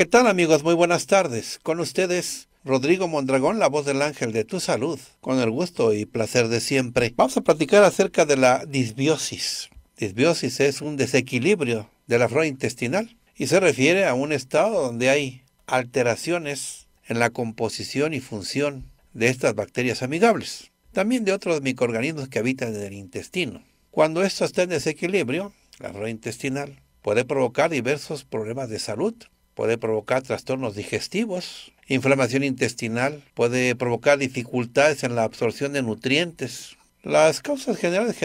¿qué tal amigos? Muy buenas tardes. Con ustedes, Rodrigo Mondragón, la voz del ángel de tu salud, con el gusto y placer de siempre. Vamos a platicar acerca de la disbiosis. Disbiosis es un desequilibrio de la flora intestinal y se refiere a un estado donde hay alteraciones en la composición y función de estas bacterias amigables, también de otros microorganismos que habitan en el intestino. Cuando esto está en desequilibrio, la flora intestinal puede provocar diversos problemas de salud, puede provocar trastornos digestivos, inflamación intestinal, puede provocar dificultades en la absorción de nutrientes. Las causas generales,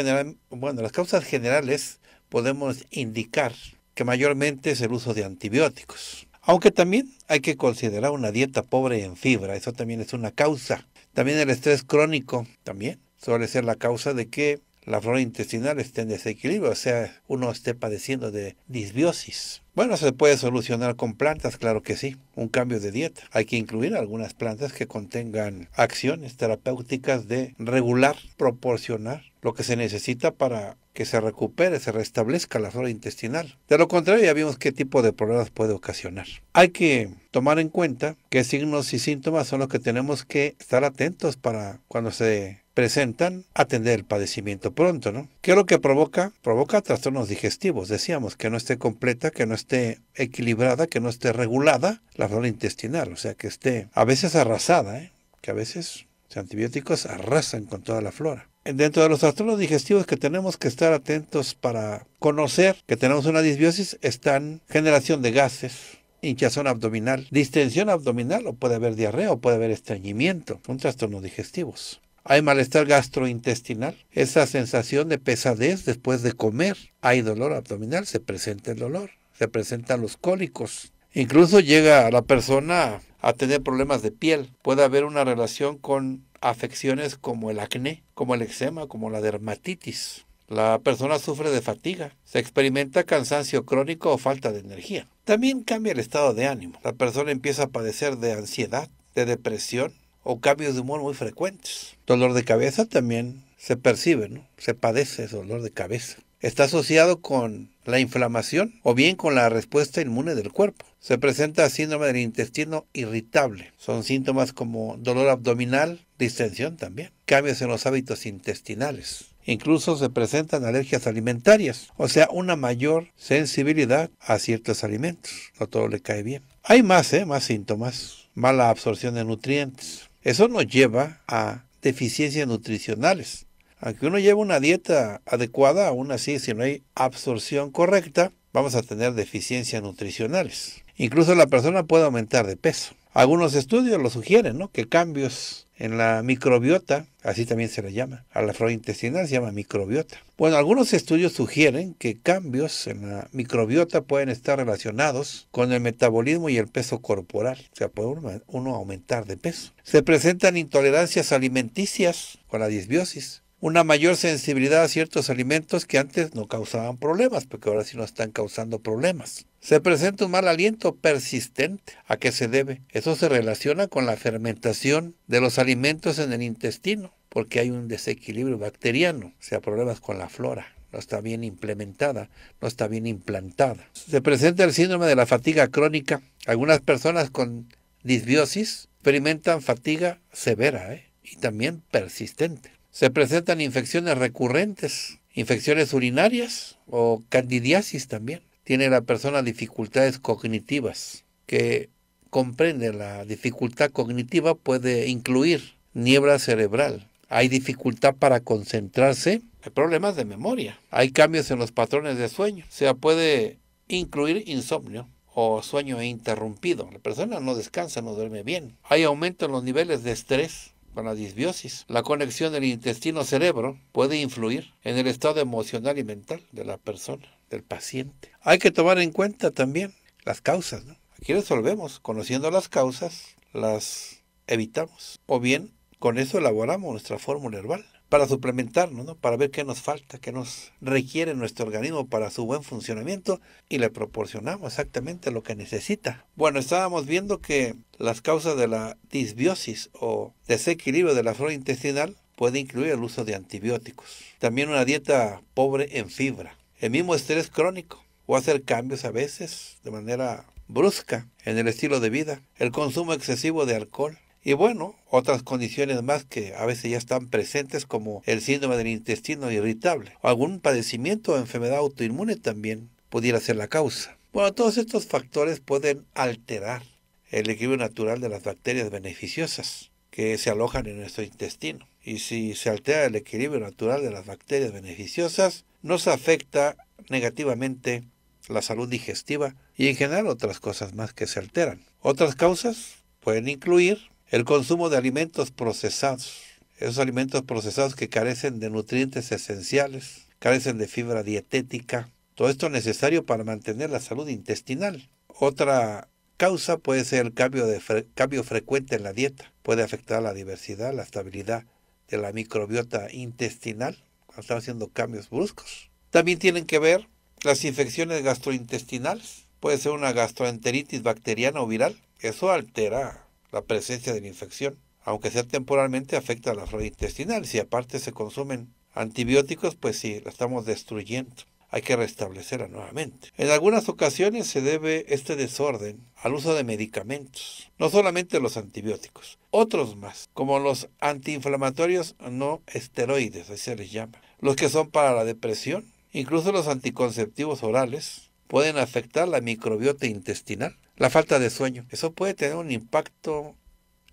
bueno, las causas generales podemos indicar que mayormente es el uso de antibióticos. Aunque también hay que considerar una dieta pobre en fibra, eso también es una causa. También el estrés crónico, también suele ser la causa de que la flora intestinal esté en desequilibrio, o sea, uno esté padeciendo de disbiosis. Bueno, se puede solucionar con plantas, claro que sí, un cambio de dieta. Hay que incluir algunas plantas que contengan acciones terapéuticas de regular, proporcionar lo que se necesita para que se recupere, se restablezca la flora intestinal. De lo contrario, ya vimos qué tipo de problemas puede ocasionar. Hay que tomar en cuenta qué signos y síntomas son los que tenemos que estar atentos para cuando se presentan atender el padecimiento pronto, ¿no? ¿Qué es lo que provoca? Provoca trastornos digestivos, decíamos, que no esté completa, que no esté equilibrada, que no esté regulada la flora intestinal, o sea, que esté a veces arrasada, ¿eh? que a veces los antibióticos arrasan con toda la flora. Dentro de los trastornos digestivos que tenemos que estar atentos para conocer que tenemos una disbiosis están generación de gases, hinchazón abdominal, distensión abdominal, o puede haber diarrea, o puede haber estreñimiento, son trastornos digestivos. Hay malestar gastrointestinal, esa sensación de pesadez después de comer. Hay dolor abdominal, se presenta el dolor, se presentan los cólicos. Incluso llega a la persona a tener problemas de piel. Puede haber una relación con afecciones como el acné, como el eczema, como la dermatitis. La persona sufre de fatiga, se experimenta cansancio crónico o falta de energía. También cambia el estado de ánimo. La persona empieza a padecer de ansiedad, de depresión, o cambios de humor muy frecuentes. Dolor de cabeza también se percibe, ¿no? Se padece ese dolor de cabeza. Está asociado con la inflamación o bien con la respuesta inmune del cuerpo. Se presenta síndrome del intestino irritable. Son síntomas como dolor abdominal, distensión también, cambios en los hábitos intestinales. Incluso se presentan alergias alimentarias, o sea, una mayor sensibilidad a ciertos alimentos. No todo le cae bien. Hay más, ¿eh? Más síntomas. Mala absorción de nutrientes eso nos lleva a deficiencias nutricionales. Aunque uno lleve una dieta adecuada, aún así, si no hay absorción correcta, vamos a tener deficiencias nutricionales. Incluso la persona puede aumentar de peso. Algunos estudios lo sugieren, ¿no? Que cambios en la microbiota, así también se le llama, a la flora intestinal se llama microbiota. Bueno, algunos estudios sugieren que cambios en la microbiota pueden estar relacionados con el metabolismo y el peso corporal, o sea, puede uno aumentar de peso. Se presentan intolerancias alimenticias con la disbiosis, una mayor sensibilidad a ciertos alimentos que antes no causaban problemas, porque ahora sí nos están causando problemas. Se presenta un mal aliento persistente. ¿A qué se debe? Eso se relaciona con la fermentación de los alimentos en el intestino, porque hay un desequilibrio bacteriano, o sea, problemas con la flora no está bien implementada, no está bien implantada. Se presenta el síndrome de la fatiga crónica. Algunas personas con disbiosis experimentan fatiga severa ¿eh? y también persistente se presentan infecciones recurrentes, infecciones urinarias o candidiasis también. Tiene la persona dificultades cognitivas, que comprende la dificultad cognitiva puede incluir niebla cerebral, hay dificultad para concentrarse, hay problemas de memoria, hay cambios en los patrones de sueño, o sea, puede incluir insomnio o sueño interrumpido. La persona no descansa, no duerme bien. Hay aumento en los niveles de estrés, la disbiosis. La conexión del intestino-cerebro puede influir en el estado emocional y mental de la persona, del paciente. Hay que tomar en cuenta también las causas. Aquí resolvemos, conociendo las causas, las evitamos. O bien, con eso elaboramos nuestra fórmula herbal para suplementarnos, para ver qué nos falta, qué nos requiere nuestro organismo para su buen funcionamiento y le proporcionamos exactamente lo que necesita. Bueno, estábamos viendo que las causas de la disbiosis o desequilibrio de la flora intestinal puede incluir el uso de antibióticos, también una dieta pobre en fibra, el mismo estrés crónico o hacer cambios a veces de manera brusca en el estilo de vida, el consumo excesivo de alcohol, y bueno, otras condiciones más que a veces ya están presentes como el síndrome del intestino irritable o algún padecimiento o enfermedad autoinmune también pudiera ser la causa. Bueno, todos estos factores pueden alterar el equilibrio natural de las bacterias beneficiosas que se alojan en nuestro intestino. Y si se altera el equilibrio natural de las bacterias beneficiosas, nos afecta negativamente la salud digestiva y en general otras cosas más que se alteran. Otras causas pueden incluir el consumo de alimentos procesados, esos alimentos procesados que carecen de nutrientes esenciales, carecen de fibra dietética, todo esto necesario para mantener la salud intestinal. Otra causa puede ser el cambio, de cambio frecuente en la dieta. Puede afectar la diversidad, la estabilidad de la microbiota intestinal cuando están haciendo cambios bruscos. También tienen que ver las infecciones gastrointestinales. Puede ser una gastroenteritis bacteriana o viral. Eso altera la presencia de la infección. Aunque sea temporalmente, afecta a la flora intestinal. Si aparte se consumen antibióticos, pues sí, la estamos destruyendo. Hay que restablecerla nuevamente. En algunas ocasiones se debe este desorden al uso de medicamentos, no solamente los antibióticos, otros más, como los antiinflamatorios no esteroides, así se les llama, los que son para la depresión, incluso los anticonceptivos orales, pueden afectar la microbiota intestinal. La falta de sueño. Eso puede tener un impacto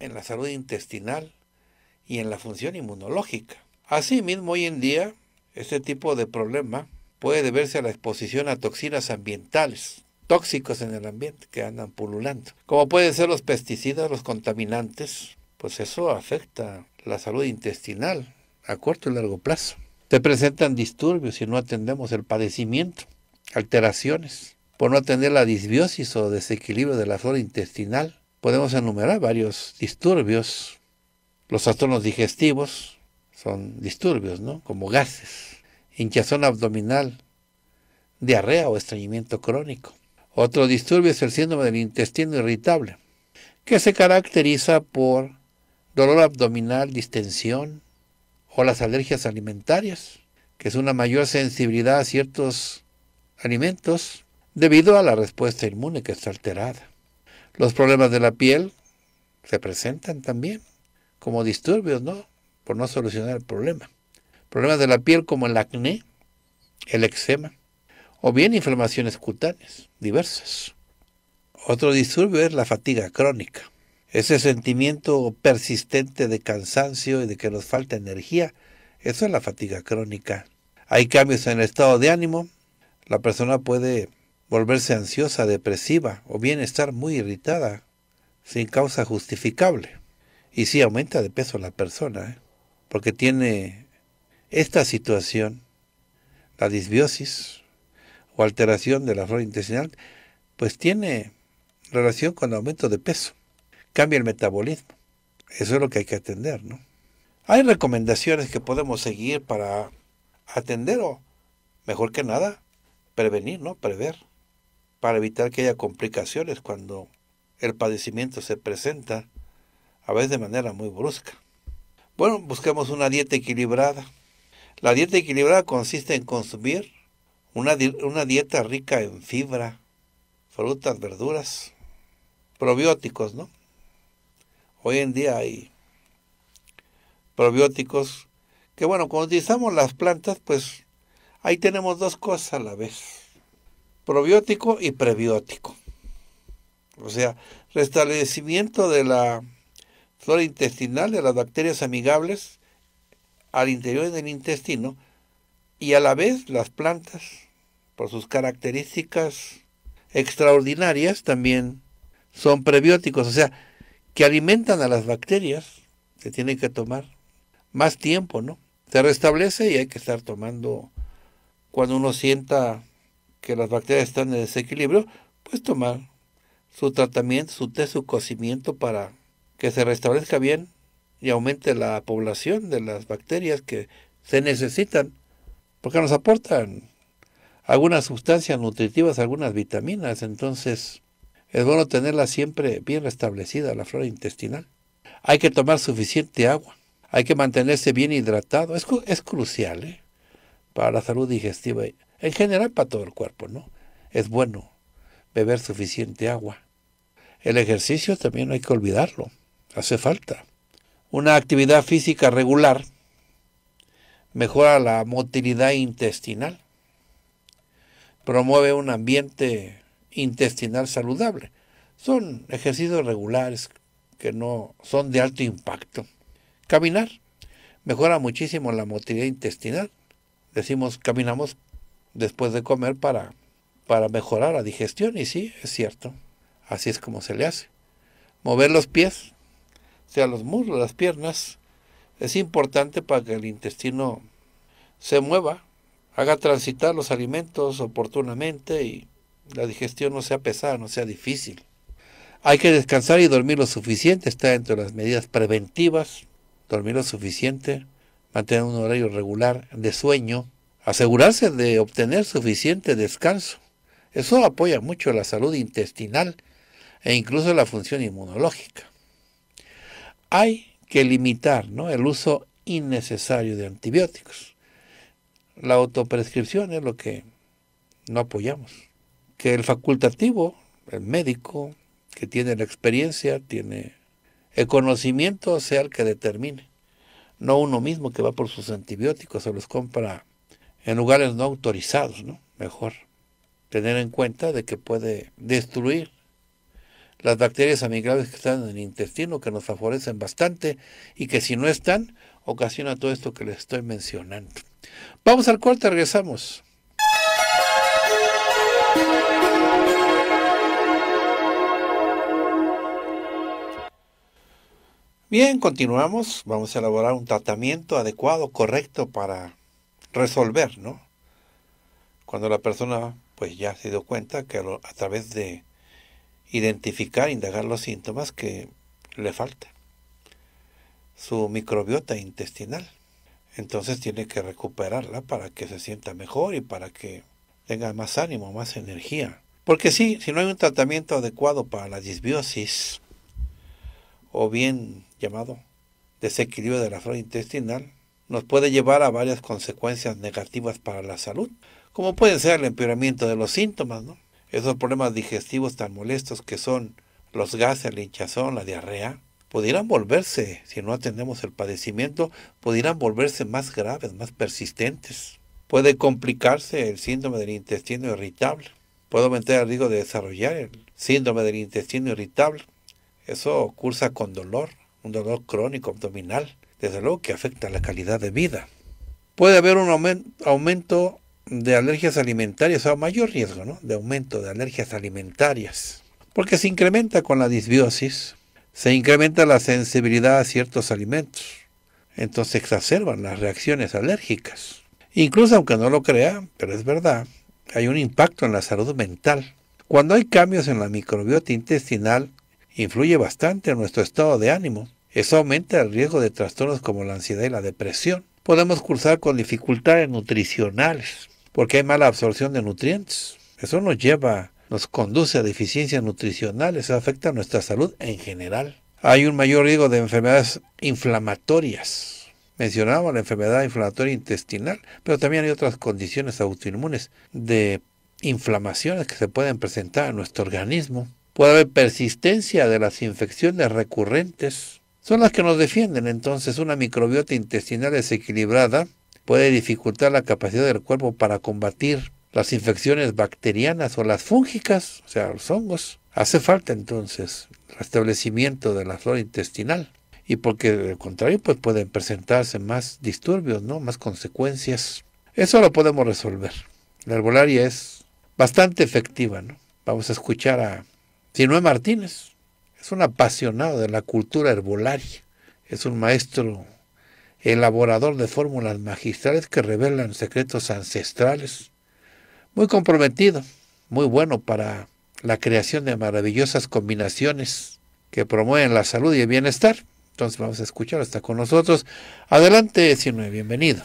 en la salud intestinal y en la función inmunológica. Asimismo, hoy en día, este tipo de problema puede deberse a la exposición a toxinas ambientales, tóxicos en el ambiente que andan pululando, como pueden ser los pesticidas, los contaminantes, pues eso afecta la salud intestinal a corto y largo plazo. Te presentan disturbios si no atendemos el padecimiento alteraciones por no atender la disbiosis o desequilibrio de la flora intestinal. Podemos enumerar varios disturbios. Los trastornos digestivos son disturbios, ¿no? Como gases, hinchazón abdominal, diarrea o estreñimiento crónico. Otro disturbio es el síndrome del intestino irritable, que se caracteriza por dolor abdominal, distensión o las alergias alimentarias, que es una mayor sensibilidad a ciertos alimentos debido a la respuesta inmune que está alterada. Los problemas de la piel se presentan también como disturbios, ¿no? Por no solucionar el problema. Problemas de la piel como el acné, el eczema, o bien inflamaciones cutáneas diversas. Otro disturbio es la fatiga crónica. Ese sentimiento persistente de cansancio y de que nos falta energía, eso es la fatiga crónica. Hay cambios en el estado de ánimo, la persona puede volverse ansiosa, depresiva o bien estar muy irritada sin causa justificable. Y si aumenta de peso la persona, ¿eh? porque tiene esta situación, la disbiosis o alteración de la flora intestinal, pues tiene relación con el aumento de peso. Cambia el metabolismo. Eso es lo que hay que atender, ¿no? Hay recomendaciones que podemos seguir para atender o, mejor que nada, prevenir, ¿no? Prever, para evitar que haya complicaciones cuando el padecimiento se presenta, a veces de manera muy brusca. Bueno, busquemos una dieta equilibrada. La dieta equilibrada consiste en consumir una, una dieta rica en fibra, frutas, verduras, probióticos, ¿no? Hoy en día hay probióticos que, bueno, cuando utilizamos las plantas, pues Ahí tenemos dos cosas a la vez, probiótico y prebiótico. O sea, restablecimiento de la flora intestinal, de las bacterias amigables al interior del intestino y a la vez las plantas, por sus características extraordinarias, también son prebióticos, o sea, que alimentan a las bacterias, se tienen que tomar más tiempo, ¿no? Se restablece y hay que estar tomando cuando uno sienta que las bacterias están en desequilibrio, pues tomar su tratamiento, su té, su cocimiento para que se restablezca bien y aumente la población de las bacterias que se necesitan, porque nos aportan algunas sustancias nutritivas, algunas vitaminas, entonces es bueno tenerla siempre bien restablecida, la flora intestinal. Hay que tomar suficiente agua, hay que mantenerse bien hidratado, es, es crucial. ¿eh? para la salud digestiva, y en general para todo el cuerpo, ¿no? Es bueno beber suficiente agua. El ejercicio también no hay que olvidarlo, hace falta. Una actividad física regular mejora la motilidad intestinal, promueve un ambiente intestinal saludable. Son ejercicios regulares que no son de alto impacto. Caminar mejora muchísimo la motilidad intestinal, decimos caminamos después de comer para, para mejorar la digestión y sí, es cierto, así es como se le hace. Mover los pies, sea los muslos, las piernas, es importante para que el intestino se mueva, haga transitar los alimentos oportunamente y la digestión no sea pesada, no sea difícil. Hay que descansar y dormir lo suficiente, está dentro de las medidas preventivas, dormir lo suficiente, mantener un horario regular de sueño, asegurarse de obtener suficiente descanso. Eso apoya mucho la salud intestinal e incluso la función inmunológica. Hay que limitar el uso innecesario de antibióticos. La autoprescripción es lo que no apoyamos. Que el facultativo, el médico, que tiene la experiencia, tiene el conocimiento, sea el que determine no uno mismo que va por sus antibióticos, o los compra en lugares no autorizados, ¿no? Mejor tener en cuenta de que puede destruir las bacterias amigables que están en el intestino, que nos favorecen bastante y que si no están, ocasiona todo esto que les estoy mencionando. Vamos al cuarto, regresamos. Bien, continuamos. Vamos a elaborar un tratamiento adecuado, correcto para resolver, ¿no? Cuando la persona pues ya se dio cuenta que a través de identificar, indagar los síntomas que le falta su microbiota intestinal. Entonces tiene que recuperarla para que se sienta mejor y para que tenga más ánimo, más energía. Porque sí, si no hay un tratamiento adecuado para la disbiosis, o bien llamado desequilibrio de la flora intestinal, nos puede llevar a varias consecuencias negativas para la salud, como puede ser el empeoramiento de los síntomas, esos problemas digestivos tan molestos que son los gases, la hinchazón, la diarrea, pudieran volverse, si no atendemos el padecimiento, pudieran volverse más graves, más persistentes. Puede complicarse el síndrome del intestino irritable. Puede aumentar el riesgo de desarrollar el síndrome del intestino irritable. Eso cursa con dolor, un dolor crónico abdominal, desde luego que afecta la calidad de vida. Puede haber un aumento de alergias alimentarias, o mayor riesgo de aumento de alergias alimentarias, porque se incrementa con la disbiosis, se incrementa la sensibilidad a ciertos alimentos, entonces exacerban las reacciones alérgicas. Incluso aunque no lo crea, pero es verdad, hay un impacto en la salud mental. Cuando hay cambios en la microbiota intestinal, influye bastante en nuestro estado de ánimo. Eso aumenta el riesgo de trastornos como la ansiedad y la depresión. Podemos cursar con dificultades nutricionales porque hay mala absorción de nutrientes. Eso nos lleva, nos conduce a deficiencias nutricionales, eso afecta nuestra salud en general. Hay un mayor riesgo de enfermedades inflamatorias, Mencionaba la enfermedad inflamatoria intestinal, pero también hay otras condiciones autoinmunes de inflamaciones que se pueden presentar en nuestro organismo. Puede haber persistencia de las infecciones recurrentes. Son las que nos defienden entonces una microbiota intestinal desequilibrada puede dificultar la capacidad del cuerpo para combatir las infecciones bacterianas o las fúngicas, o sea, los hongos. Hace falta entonces el restablecimiento de la flora intestinal y porque de contrario pues pueden presentarse más disturbios, ¿no? más consecuencias. Eso lo podemos resolver. La herbolaria es bastante efectiva, ¿no? Vamos a escuchar a Sinué Martínez es un apasionado de la cultura herbolaria, es un maestro elaborador de fórmulas magistrales que revelan secretos ancestrales, muy comprometido, muy bueno para la creación de maravillosas combinaciones que promueven la salud y el bienestar. Entonces vamos a escuchar, está con nosotros. Adelante, Sinue, bienvenido.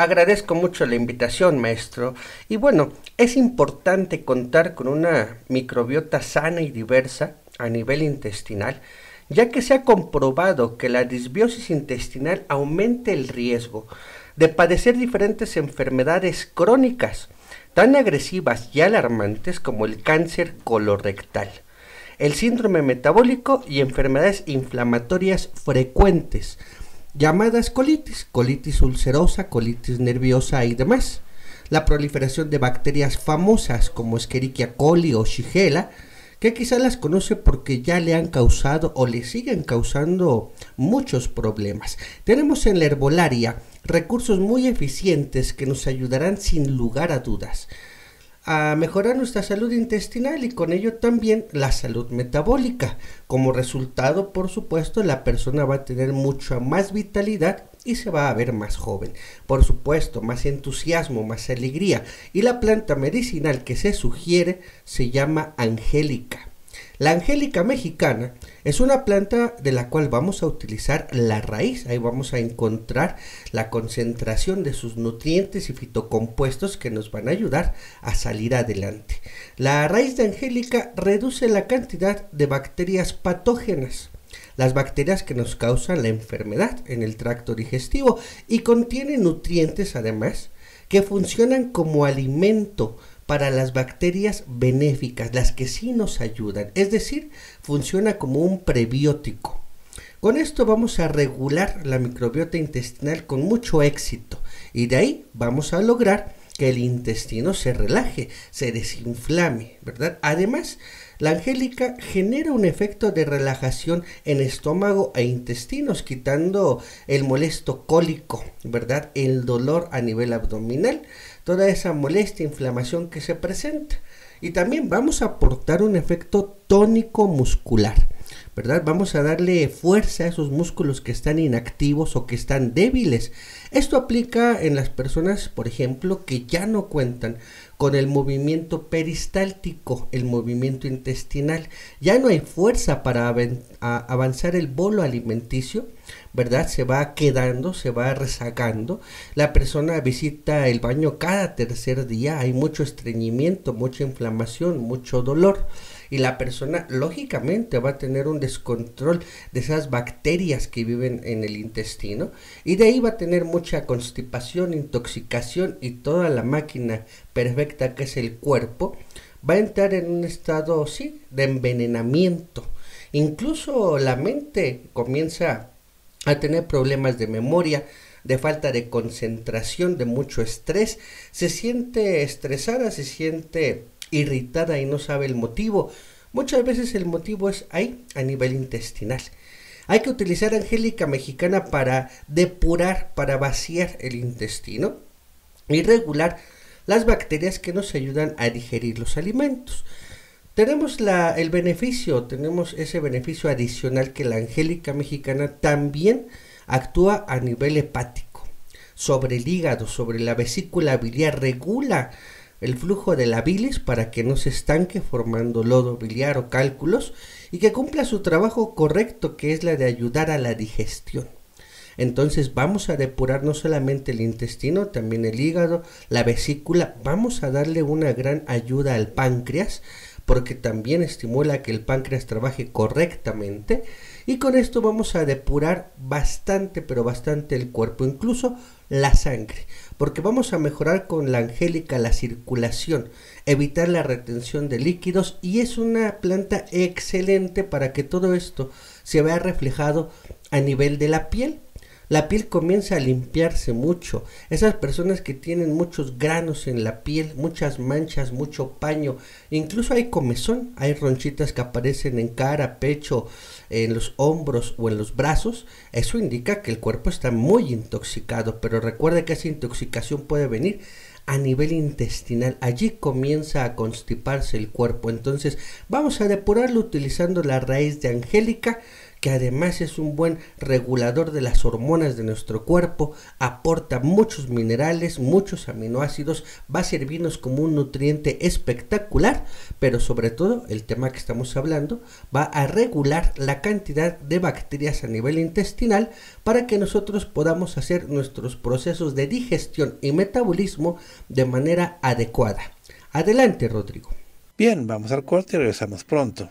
Agradezco mucho la invitación, maestro. Y bueno, es importante contar con una microbiota sana y diversa a nivel intestinal, ya que se ha comprobado que la disbiosis intestinal aumenta el riesgo de padecer diferentes enfermedades crónicas, tan agresivas y alarmantes como el cáncer colorectal, el síndrome metabólico y enfermedades inflamatorias frecuentes, llamadas colitis, colitis ulcerosa, colitis nerviosa y demás. La proliferación de bacterias famosas como Escherichia coli o Shigella, que quizás las conoce porque ya le han causado o le siguen causando muchos problemas. Tenemos en la herbolaria recursos muy eficientes que nos ayudarán sin lugar a dudas a mejorar nuestra salud intestinal y con ello también la salud metabólica. Como resultado, por supuesto, la persona va a tener mucha más vitalidad y se va a ver más joven. Por supuesto, más entusiasmo, más alegría. Y la planta medicinal que se sugiere se llama angélica. La angélica mexicana es una planta de la cual vamos a utilizar la raíz. Ahí vamos a encontrar la concentración de sus nutrientes y fitocompuestos que nos van a ayudar a salir adelante. La raíz de angélica reduce la cantidad de bacterias patógenas las bacterias que nos causan la enfermedad en el tracto digestivo y contiene nutrientes además que funcionan como alimento para las bacterias benéficas, las que sí nos ayudan, es decir, funciona como un prebiótico. Con esto vamos a regular la microbiota intestinal con mucho éxito y de ahí vamos a lograr que el intestino se relaje, se desinflame, ¿verdad? Además, la angélica genera un efecto de relajación en estómago e intestinos, quitando el molesto cólico, ¿verdad? El dolor a nivel abdominal toda esa molestia, inflamación que se presenta. Y también vamos a aportar un efecto tónico muscular, ¿verdad? Vamos a darle fuerza a esos músculos que están inactivos o que están débiles. Esto aplica en las personas, por ejemplo, que ya no cuentan con el movimiento peristáltico, el movimiento intestinal. Ya no hay fuerza para avanzar el bolo alimenticio ¿verdad? Se va quedando, se va rezagando, La persona visita el baño cada tercer día, hay mucho estreñimiento, mucha inflamación, mucho dolor y la persona lógicamente va a tener un descontrol de esas bacterias que viven en el intestino y de ahí va a tener mucha constipación, intoxicación y toda la máquina perfecta que es el cuerpo va a entrar en un estado sí de envenenamiento. Incluso la mente comienza a tener problemas de memoria, de falta de concentración, de mucho estrés, se siente estresada, se siente irritada y no sabe el motivo. Muchas veces el motivo es ahí, a nivel intestinal. Hay que utilizar angélica mexicana para depurar, para vaciar el intestino y regular las bacterias que nos ayudan a digerir los alimentos tenemos el beneficio, tenemos ese beneficio adicional que la angélica mexicana también actúa a nivel hepático, sobre el hígado, sobre la vesícula biliar, regula el flujo de la bilis para que no se estanque formando lodo biliar o cálculos y que cumpla su trabajo correcto que es la de ayudar a la digestión. Entonces vamos a depurar no solamente el intestino, también el hígado, la vesícula, vamos a darle una gran ayuda al páncreas porque también estimula que el páncreas trabaje correctamente y con esto vamos a depurar bastante, pero bastante el cuerpo, incluso la sangre, porque vamos a mejorar con la angélica la circulación, evitar la retención de líquidos y es una planta excelente para que todo esto se vea reflejado a nivel de la piel la piel comienza a limpiarse mucho. Esas personas que tienen muchos granos en la piel, muchas manchas, mucho paño, incluso hay comezón, hay ronchitas que aparecen en cara, pecho, en los hombros o en los brazos, eso indica que el cuerpo está muy intoxicado, pero recuerde que esa intoxicación puede venir a nivel intestinal. Allí comienza a constiparse el cuerpo. Entonces vamos a depurarlo utilizando la raíz de angélica que además es un buen regulador de las hormonas de nuestro cuerpo, aporta muchos minerales, muchos aminoácidos, va a servirnos como un nutriente espectacular, pero sobre todo el tema que estamos hablando va a regular la cantidad de bacterias a nivel intestinal para que nosotros podamos hacer nuestros procesos de digestión y metabolismo de manera adecuada. Adelante, Rodrigo. Bien, vamos al corte y regresamos pronto.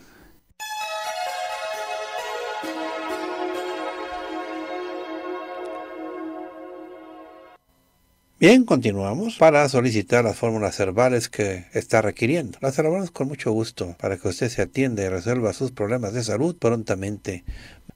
Bien, continuamos para solicitar las fórmulas herbales que está requiriendo. Las elaboramos con mucho gusto para que usted se atienda y resuelva sus problemas de salud prontamente.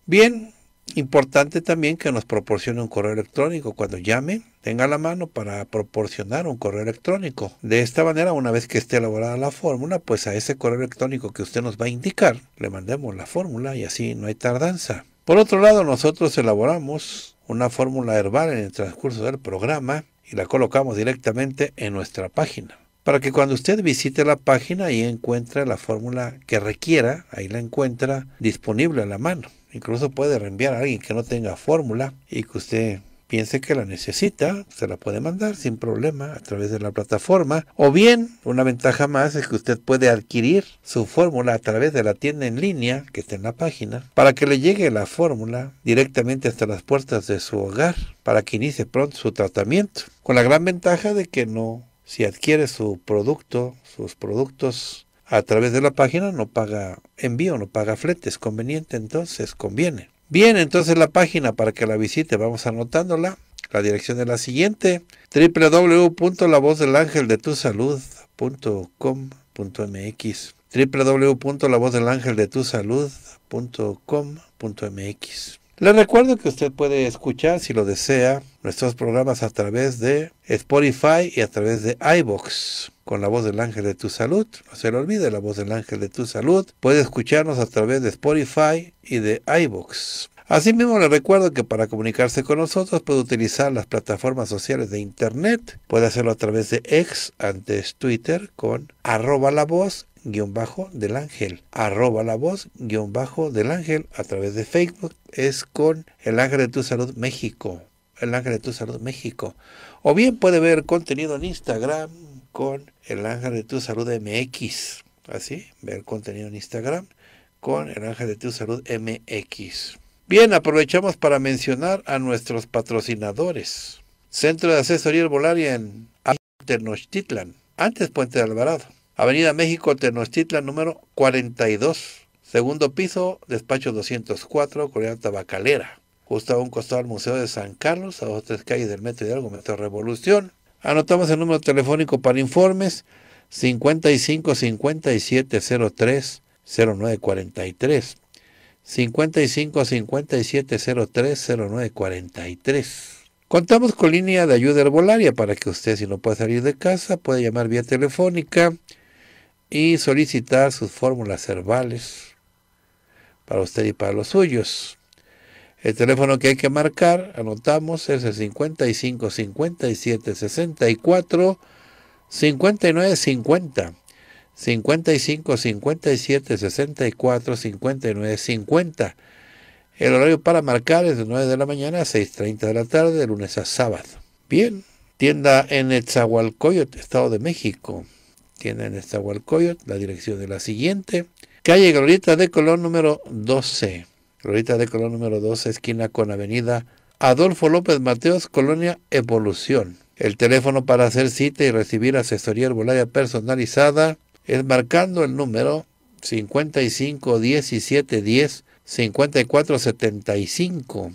Bien, Importante también que nos proporcione un correo electrónico cuando llame, tenga la mano para proporcionar un correo electrónico. De esta manera, una vez que esté elaborada la fórmula, pues a ese correo electrónico que usted nos va a indicar, le mandemos la fórmula y así no hay tardanza. Por otro lado, nosotros elaboramos una fórmula herbal en el transcurso del programa y la colocamos directamente en nuestra página. Para que cuando usted visite la página y encuentre la fórmula que requiera, ahí la encuentra disponible a la mano. Incluso puede reenviar a alguien que no tenga fórmula y que usted piense que la necesita, se la puede mandar sin problema a través de la plataforma. O bien, una ventaja más es que usted puede adquirir su fórmula a través de la tienda en línea que está en la página para que le llegue la fórmula directamente hasta las puertas de su hogar para que inicie pronto su tratamiento. Con la gran ventaja de que no, si adquiere su producto, sus productos a través de la página no paga envío, no paga flete. Es conveniente entonces, conviene. Bien, entonces la página para que la visite, vamos anotándola. La dirección es la siguiente, www.lavozdelangeldetusalud.com.mx www.lavozdelangeldetusalud.com.mx le recuerdo que usted puede escuchar, si lo desea, nuestros programas a través de Spotify y a través de iBox con la voz del ángel de tu salud. No se le olvide la voz del ángel de tu salud. Puede escucharnos a través de Spotify y de iBox. Asimismo, le recuerdo que para comunicarse con nosotros puede utilizar las plataformas sociales de Internet. Puede hacerlo a través de X, antes Twitter, con arroba la voz bajo del ángel, arroba la voz guión bajo del ángel a través de Facebook, es con el ángel de tu salud México, el ángel de tu salud México. O bien puede ver contenido en Instagram con el ángel de tu salud MX, así, ver contenido en Instagram con el ángel de tu salud MX. Bien, aprovechamos para mencionar a nuestros patrocinadores. Centro de Asesoría Herbolaria en Antenochtitlan antes Puente de Alvarado. Avenida México, Tenochtitlan, número 42. Segundo piso, despacho 204, Corea Tabacalera. Justo a un costado del Museo de San Carlos, a dos o tres calles del Metro Hidalgo, Metro Revolución. Anotamos el número telefónico para informes 55 57 03 0943. 55 57 03 0943. Contamos con línea de ayuda herbolaria para que usted, si no puede salir de casa, pueda llamar vía telefónica y solicitar sus fórmulas herbales para usted y para los suyos. El teléfono que hay que marcar, anotamos, es el 55 57 64 59 50. 55 57 64 59 50. El horario para marcar es de 9 de la mañana a 6.30 de la tarde, de lunes a sábado. Bien, tienda en Etzahualcoyot, Estado de México tiene en Estahualcoyot, la dirección es la siguiente. Calle Glorieta de Colón número 12. Glorita de Colón número 12, esquina con avenida Adolfo López Mateos, Colonia Evolución. El teléfono para hacer cita y recibir asesoría herbolaria personalizada es marcando el número 55 17 10 54 75.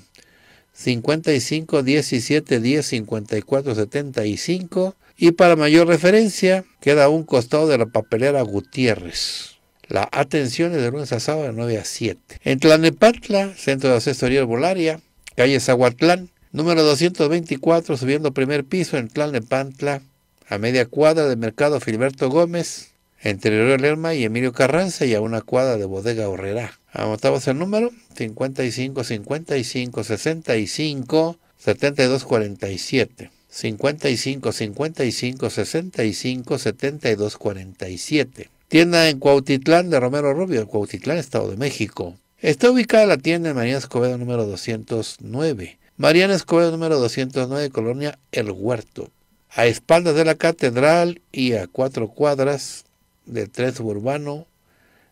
55 17 10 54 75 y para mayor referencia, queda un costado de la papelera Gutiérrez. La atención es de lunes a sábado de 9 a 7. En Tlanepantla, Centro de Asesoría Herbolaria, calle Zahuatlán, número 224, subiendo primer piso en Tlanepantla, a media cuadra de Mercado Filiberto Gómez, entre Leroy Lerma y Emilio Carranza y a una cuadra de Bodega Horrera. Anotamos el número 55 55 65 72 47. 55 55 65 72 47. Tienda en Cuautitlán de Romero Rubio, Cuautitlán, Estado de México. Está ubicada la tienda en Mariana Escobedo número 209. Mariana Escobedo número 209, Colonia El Huerto. A espaldas de la catedral y a cuatro cuadras del tren suburbano,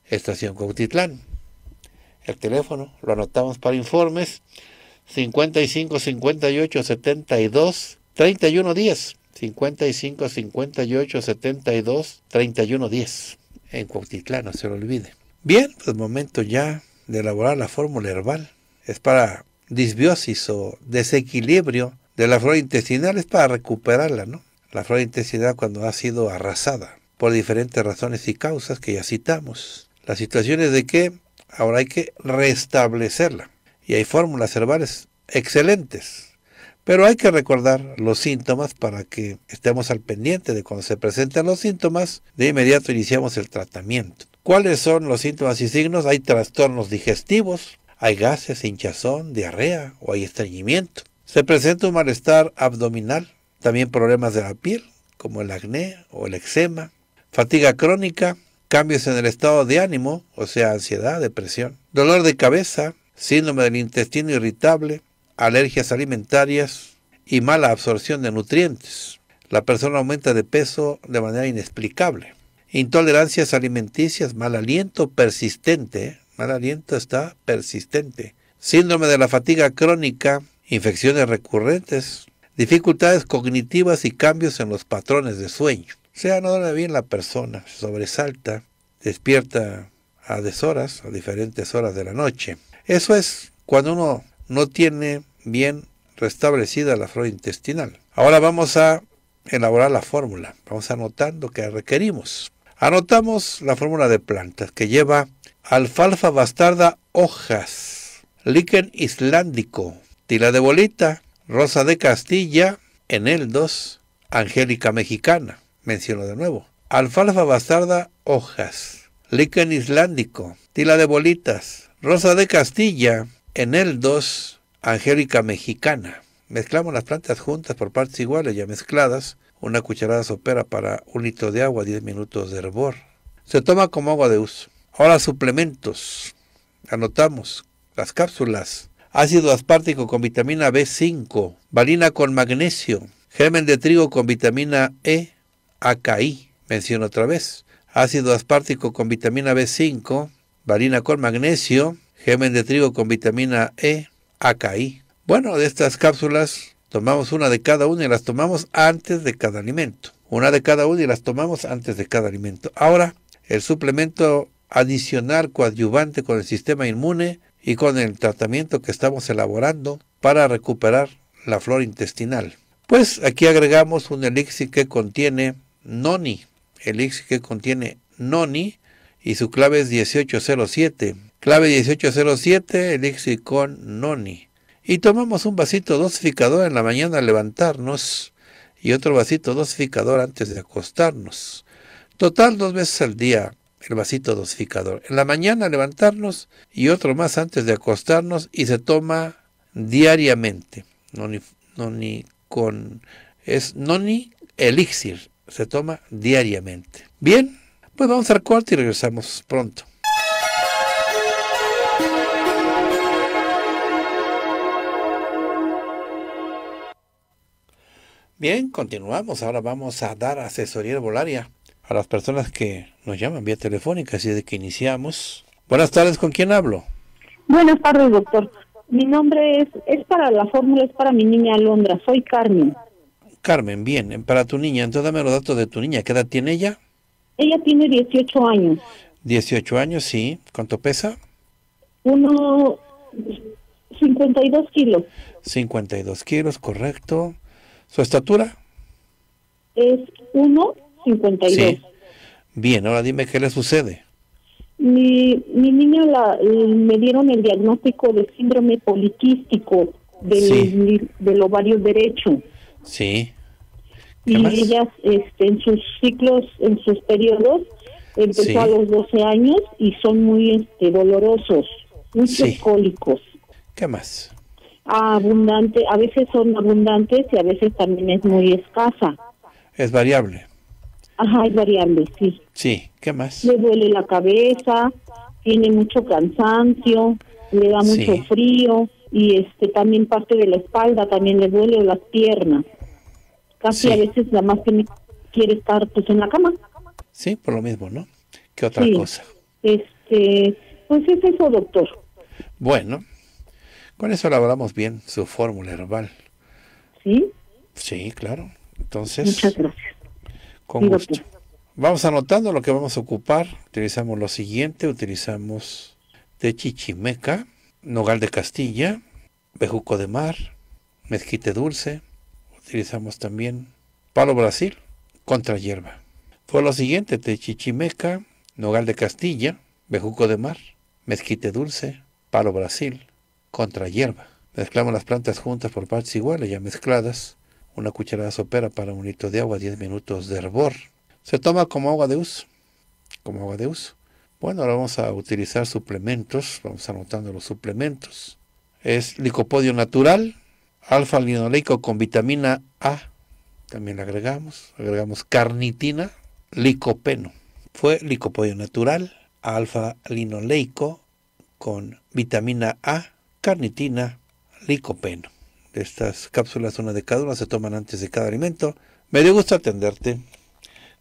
Estación Cuautitlán. El teléfono lo anotamos para informes 55 58 72 31 10, 55, 58, 72, 31 10, en Cuautitlán, no se lo olvide. Bien, pues momento ya de elaborar la fórmula herbal. Es para disbiosis o desequilibrio de la flora intestinal, es para recuperarla, ¿no? La flora intestinal cuando ha sido arrasada por diferentes razones y causas que ya citamos. La situación es de que ahora hay que restablecerla. Y hay fórmulas herbales excelentes pero hay que recordar los síntomas para que estemos al pendiente de cuando se presentan los síntomas, de inmediato iniciamos el tratamiento. ¿Cuáles son los síntomas y signos? Hay trastornos digestivos, hay gases, hinchazón, diarrea o hay estreñimiento. Se presenta un malestar abdominal, también problemas de la piel, como el acné o el eczema, fatiga crónica, cambios en el estado de ánimo, o sea, ansiedad, depresión, dolor de cabeza, síndrome del intestino irritable, alergias alimentarias y mala absorción de nutrientes. La persona aumenta de peso de manera inexplicable. Intolerancias alimenticias, mal aliento persistente, mal aliento está persistente. Síndrome de la fatiga crónica, infecciones recurrentes, dificultades cognitivas y cambios en los patrones de sueño. O sea, no duerme bien la persona, sobresalta, despierta a deshoras, a diferentes horas de la noche. Eso es cuando uno no tiene bien restablecida la flora intestinal. Ahora vamos a elaborar la fórmula. Vamos anotando que requerimos. Anotamos la fórmula de plantas que lleva alfalfa bastarda hojas, líquen islandico, tila de bolita, rosa de castilla, eneldos, angélica mexicana. Menciono de nuevo. Alfalfa bastarda hojas, líquen islandico, tila de bolitas, rosa de castilla, 2, angélica mexicana. Mezclamos las plantas juntas por partes iguales ya mezcladas. Una cucharada sopera para un litro de agua, 10 minutos de hervor. Se toma como agua de uso. Ahora suplementos. Anotamos las cápsulas. Ácido aspártico con vitamina B5, valina con magnesio, germen de trigo con vitamina E, AKI, menciono otra vez. Ácido aspártico con vitamina B5, valina con magnesio, gemen de trigo con vitamina E, AKI. Bueno, de estas cápsulas tomamos una de cada una y las tomamos antes de cada alimento. Una de cada una y las tomamos antes de cada alimento. Ahora, el suplemento adicional coadyuvante con el sistema inmune y con el tratamiento que estamos elaborando para recuperar la flora intestinal. Pues aquí agregamos un elixir que contiene noni, elixir que contiene noni y su clave es 1807 clave 1807, elixir con noni. Y tomamos un vasito dosificador en la mañana al levantarnos y otro vasito dosificador antes de acostarnos. Total dos veces al día el vasito dosificador. En la mañana levantarnos y otro más antes de acostarnos y se toma diariamente. Noni, noni con es noni elixir. Se toma diariamente. Bien, pues vamos al corte y regresamos pronto. Bien, continuamos. Ahora vamos a dar asesoría volaria a las personas que nos llaman vía telefónica, así de que iniciamos. Buenas tardes, ¿con quién hablo? Buenas tardes, doctor. Mi nombre es, es para la fórmula, es para mi niña Alondra, soy Carmen. Carmen, bien, eh, para tu niña, entonces dame los datos de tu niña, ¿qué edad tiene ella? Ella tiene 18 años. 18 años, sí. ¿Cuánto pesa? Uno... 52 kilos. 52 kilos, correcto. ¿Su estatura? Es 1,52. Bien, ahora dime qué le sucede. Mi, mi niña la, me dieron el diagnóstico de síndrome poliquístico del, ovario derecho. Sí. Y ellas este, en sus ciclos, en sus periodos, empezó a los 12 años y son muy este, dolorosos, muy psicólicos. ¿Qué más? abundante, a veces son abundantes y a veces también es muy escasa. Es variable. Ajá, es variable, sí. Sí, ¿qué más? Le duele la cabeza, tiene mucho cansancio, le da mucho frío y este también parte de la espalda también le duele las piernas. Casi a veces la más que quiere estar pues en la cama. Sí, por lo mismo, ¿no? ¿Qué otra cosa? Este, pues es eso, doctor. Bueno, con eso elaboramos bien su fórmula herbal. ¿Sí? Sí, claro. Entonces. Muchas gracias. Con gusto. Vamos anotando lo que vamos a ocupar. Utilizamos lo siguiente: utilizamos de chichimeca, nogal de Castilla, bejuco de mar, mezquite dulce. Utilizamos también palo Brasil contra hierba. Fue lo siguiente: de chichimeca, nogal de Castilla, bejuco de mar, mezquite dulce, palo Brasil, contra hierba. Mezclamos las plantas juntas por partes iguales, ya mezcladas. Una cucharada sopera para un litro de agua, 10 minutos de hervor. Se toma como agua de uso. Como agua de uso. Bueno, ahora vamos a utilizar suplementos. Vamos anotando los suplementos. Es licopodio natural, alfa linoleico con vitamina A. También agregamos. Agregamos carnitina, licopeno. Fue licopodio natural, alfa linoleico con vitamina A carnitina, licopeno. Estas cápsulas, una de cada una, se toman antes de cada alimento. Me dio gusto atenderte.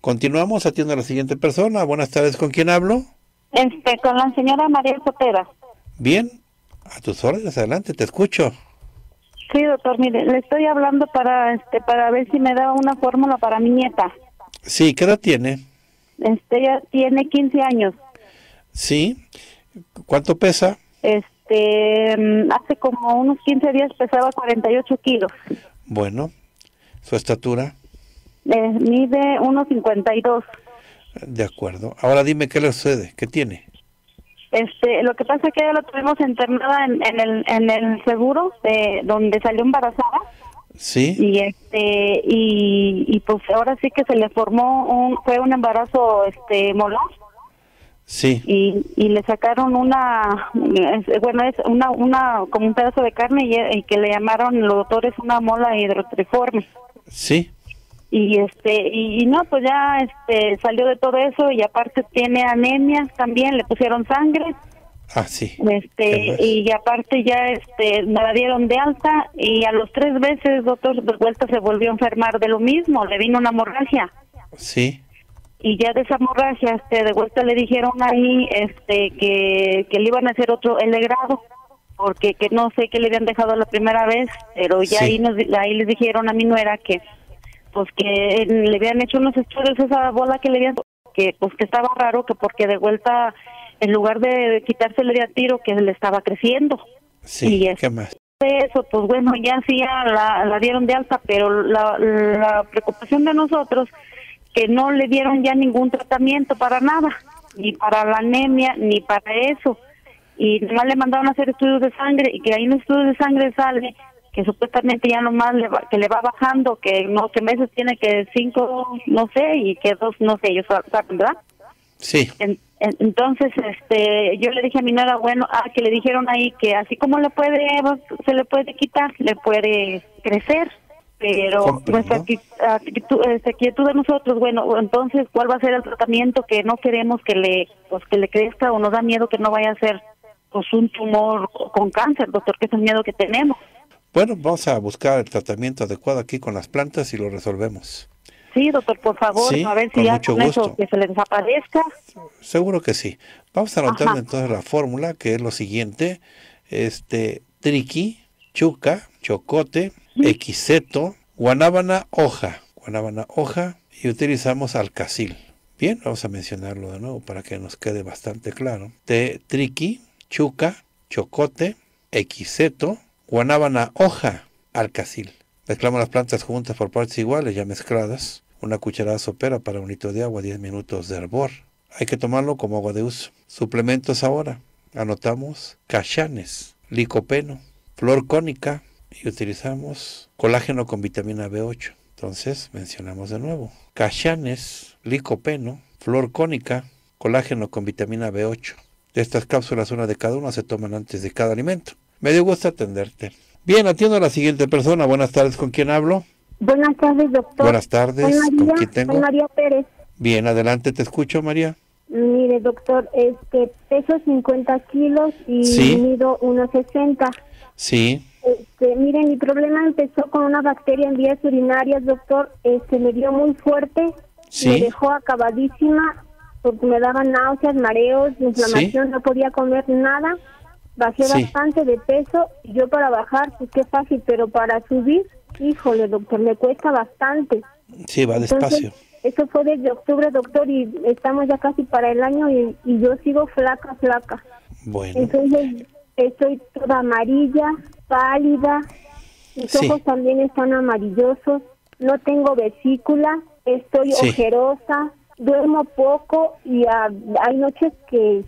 Continuamos, atiendo a la siguiente persona. Buenas tardes, ¿con quién hablo? Este, con la señora María Sotera. Bien, a tus órdenes, adelante, te escucho. Sí, doctor, mire, le estoy hablando para este para ver si me da una fórmula para mi nieta. Sí, ¿qué edad tiene? Este, tiene 15 años. Sí, ¿cuánto pesa? Este este, mm, hace como unos 15 días pesaba 48 kilos. Bueno, ¿su estatura? Eh, mide 1,52. De acuerdo. Ahora dime qué le sucede, qué tiene. Este, lo que pasa es que ya la tuvimos internada en, el, seguro, de, donde salió embarazada. Sí. Y este y, y pues ahora sí que se le formó un fue un embarazo este molar Sí. Y, le sacaron una, bueno, es una, una, como un pedazo de carne y, que le llamaron los doctores una mola hidrotriforme. Sí. Y este, y, no, pues ya este, salió de todo eso y aparte tiene anemias también, le pusieron sangre. Ah, sí. Este, y aparte ya este, me la dieron de alta y a los tres veces, doctor, de vuelta se volvió a enfermar de lo mismo, le vino una hemorragia. Sí y ya de esa hemorragia, este, de vuelta le dijeron ahí este, que, que le iban a hacer otro el grado, porque que no sé qué le habían dejado la primera vez, pero ya ahí, nos, ahí les dijeron a mi nuera que pues que le habían hecho unos estudios esa bola que le habían que pues que estaba raro que porque de vuelta en lugar de quitársele de a tiro que le estaba creciendo sí qué más este, eso pues bueno ya sí ya la, dieron de alta pero la, la preocupación de nosotros que no le dieron ya ningún tratamiento para nada, ni para la anemia, ni para eso. Y no le mandaron a hacer estudios de sangre y que ahí en los estudios de sangre sale que supuestamente ya nomás le que le va bajando, que no que meses tiene que cinco, no sé, y que dos, no sé, ellos saben, ¿verdad? Sí. entonces, este, yo le dije a mi era bueno, ah, que le dijeron ahí que así como le puede, se le puede quitar, le puede crecer pero nuestra pues, actitud, quietud este, de nosotros, bueno, entonces, ¿cuál va a ser el tratamiento que no queremos que le, pues, que le crezca o nos da miedo que no vaya a ser pues, un tumor con cáncer, doctor, qué es el miedo que tenemos? Bueno, vamos a buscar el tratamiento adecuado aquí con las plantas y lo resolvemos. Sí, doctor, por favor, a ver si ya con eso que se le desaparezca. Seguro que sí. Vamos a anotar entonces la fórmula, que es lo siguiente, este, triqui, chuca, chocote, equiseto, guanábana hoja, guanábana hoja y utilizamos alcacil. Bien, vamos a mencionarlo de nuevo para que nos quede bastante claro. Te, triqui, chuca, chocote, equiseto, guanábana hoja, alcacil. Mezclamos las plantas juntas por partes iguales, ya mezcladas. Una cucharada sopera para un litro de agua, 10 minutos de hervor. Hay que tomarlo como agua de uso. Suplementos ahora. Anotamos cachanes, licopeno, flor cónica, y utilizamos colágeno con vitamina B8. Entonces, mencionamos de nuevo, cachanes, licopeno, flor cónica, colágeno con vitamina B8. De Estas cápsulas, una de cada una, se toman antes de cada alimento. Me dio gusto atenderte. Bien, atiendo a la siguiente persona. Buenas tardes, ¿con quién hablo? Buenas tardes, doctor. Buenas tardes, María, ¿con quién tengo? Pérez. Bien, adelante, te escucho, María. Mire, doctor, este peso 50 kilos y sí. mido 1,60. Sí. Este, miren, mi problema empezó con una bacteria en vías urinarias, doctor. Se este, me dio muy fuerte, me dejó acabadísima porque me daban náuseas, mareos, inflamación, no podía comer nada. Bajé bastante de peso. Yo para bajar, pues qué fácil, pero para subir, híjole, doctor, me cuesta bastante. Sí, va despacio. eso fue desde octubre, doctor, y estamos ya casi para el año y, y yo sigo flaca, flaca. Bueno. Entonces, Estoy toda amarilla, pálida, mis ojos también están amarillosos, no tengo vesícula, estoy ojerosa, duermo poco y hay noches que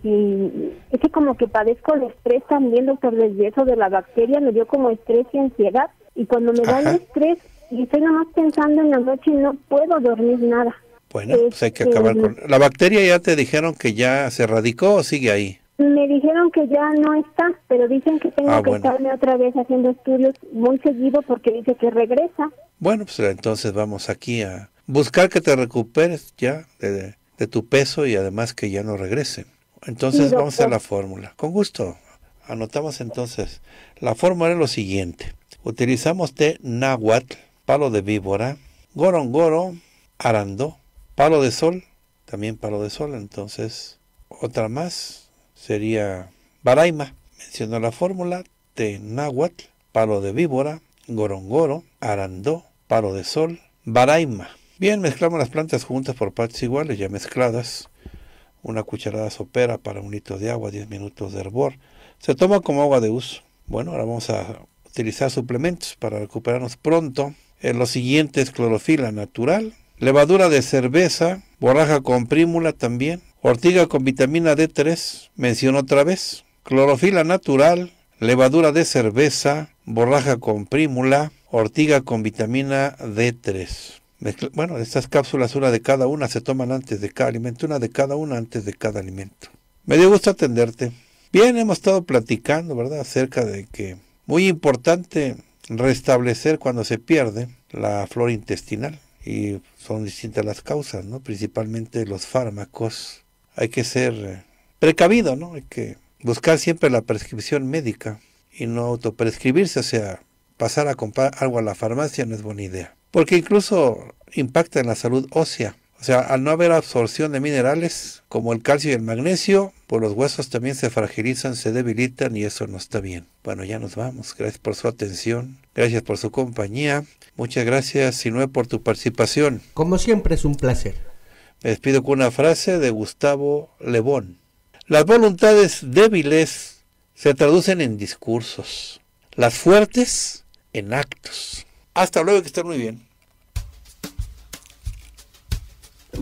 es que como que padezco el estrés también, doctor, desde eso de la bacteria me dio como estrés y ansiedad y cuando me dan da el estrés y estoy nada más pensando en la noche y no puedo dormir nada. Bueno, pues hay que acabar este, con... ¿La bacteria ya te dijeron que ya se radicó o sigue ahí? Me dijeron que ya no está, pero dicen que tengo ah, que estarme otra vez haciendo estudios muy seguido porque dice que regresa. Bueno, pues entonces vamos aquí a buscar que te recuperes ya de, tu peso y además que ya no regrese. Entonces vamos a la fórmula. Con gusto. Anotamos entonces. La fórmula es lo siguiente. Utilizamos té náhuatl, palo de víbora, gorongoro, arando, palo de sol, también palo de sol, entonces otra más, sería Baraima, mencionó la fórmula tenáhuatl, palo de víbora, gorongoro, arandó, palo de sol, Baraima. Bien, mezclamos las plantas juntas por partes iguales, ya mezcladas. Una cucharada sopera para un litro de agua, 10 minutos de hervor. Se toma como agua de uso. Bueno, ahora vamos a utilizar suplementos para recuperarnos pronto. En eh, lo siguiente clorofila natural, levadura de cerveza, borraja con prímula también, ortiga con vitamina D3, menciono otra vez, clorofila natural, levadura de cerveza, borraja con prímula, ortiga con vitamina D3. bueno, estas cápsulas, una de cada una, se toman antes de cada alimento, una de cada una antes de cada alimento. Me dio gusto atenderte. Bien, hemos estado platicando, ¿verdad?, acerca de que muy importante restablecer cuando se pierde la flora intestinal. Y son distintas las causas, ¿no? Principalmente los fármacos hay que ser eh, precavido, ¿no? Hay que buscar siempre la prescripción médica y no autoprescribirse, o sea, pasar a comprar algo a la farmacia no es buena idea. Porque incluso impacta en la salud ósea. O sea, al no haber absorción de minerales como el calcio y el magnesio, pues los huesos también se fragilizan, se debilitan y eso no está bien. Bueno, ya nos vamos. Gracias por su atención. Gracias por su compañía. Muchas gracias, Sinue, por tu participación. Como siempre es un placer. Les pido con una frase de Gustavo Lebón. Las voluntades débiles se traducen en discursos, las fuertes en actos. Hasta luego, que estén muy bien.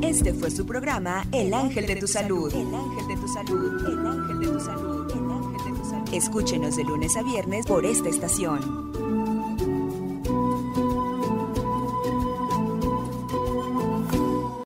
Este fue su programa El Ángel de tu Salud. de Salud. El Ángel de tu Salud. Escúchenos de lunes a viernes por esta estación.